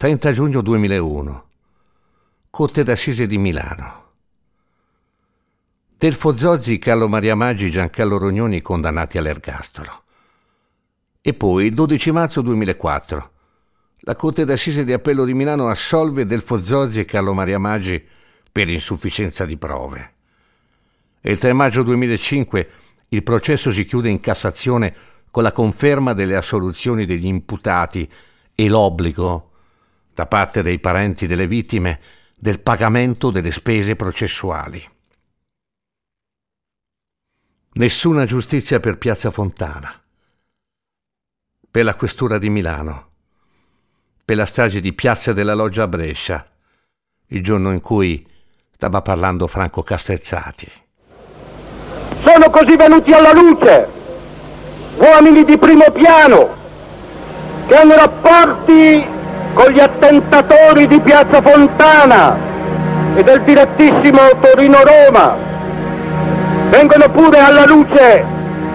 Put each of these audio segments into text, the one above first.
30 giugno 2001, Corte d'Assise di Milano. Delfo Zozzi, Carlo Maria Maggi, Giancarlo Rognoni condannati all'ergastolo. E poi, il 12 marzo 2004, la Corte d'Assise di Appello di Milano assolve Delfo Zozzi e Carlo Maria Maggi per insufficienza di prove. E il 3 maggio 2005 il processo si chiude in Cassazione con la conferma delle assoluzioni degli imputati e l'obbligo da parte dei parenti delle vittime del pagamento delle spese processuali. Nessuna giustizia per Piazza Fontana, per la Questura di Milano, per la strage di Piazza della Loggia a Brescia, il giorno in cui stava parlando Franco Castezzati. Sono così venuti alla luce uomini di primo piano che hanno rapporti con gli attentatori di Piazza Fontana e del direttissimo Torino-Roma. Vengono pure alla luce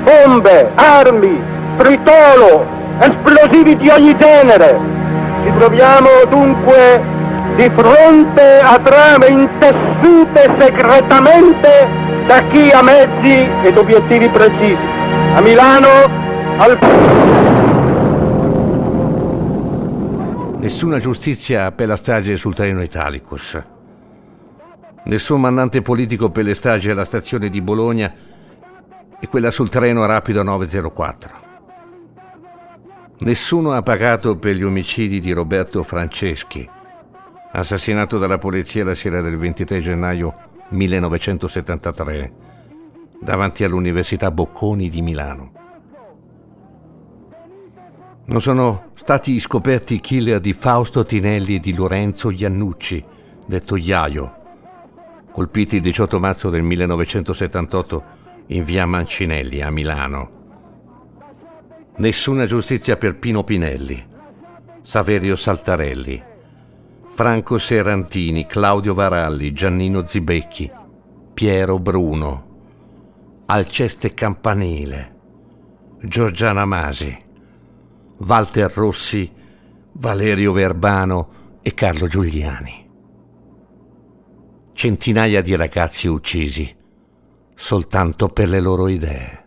bombe, armi, tritolo, esplosivi di ogni genere. Ci troviamo dunque di fronte a trame intessute segretamente da chi ha mezzi ed obiettivi precisi. A Milano al... Nessuna giustizia per la strage sul treno Italicus. Nessun mandante politico per le stragi alla stazione di Bologna e quella sul treno rapido 904. Nessuno ha pagato per gli omicidi di Roberto Franceschi, assassinato dalla polizia la sera del 23 gennaio 1973 davanti all'Università Bocconi di Milano. Non sono stati scoperti i killer di Fausto Tinelli e di Lorenzo Iannucci, detto Iaio, colpiti il 18 marzo del 1978 in via Mancinelli a Milano. Nessuna giustizia per Pino Pinelli, Saverio Saltarelli, Franco Serantini, Claudio Varalli, Giannino Zibecchi, Piero Bruno, Alceste Campanile, Giorgiana Masi. Walter Rossi, Valerio Verbano e Carlo Giuliani. Centinaia di ragazzi uccisi soltanto per le loro idee.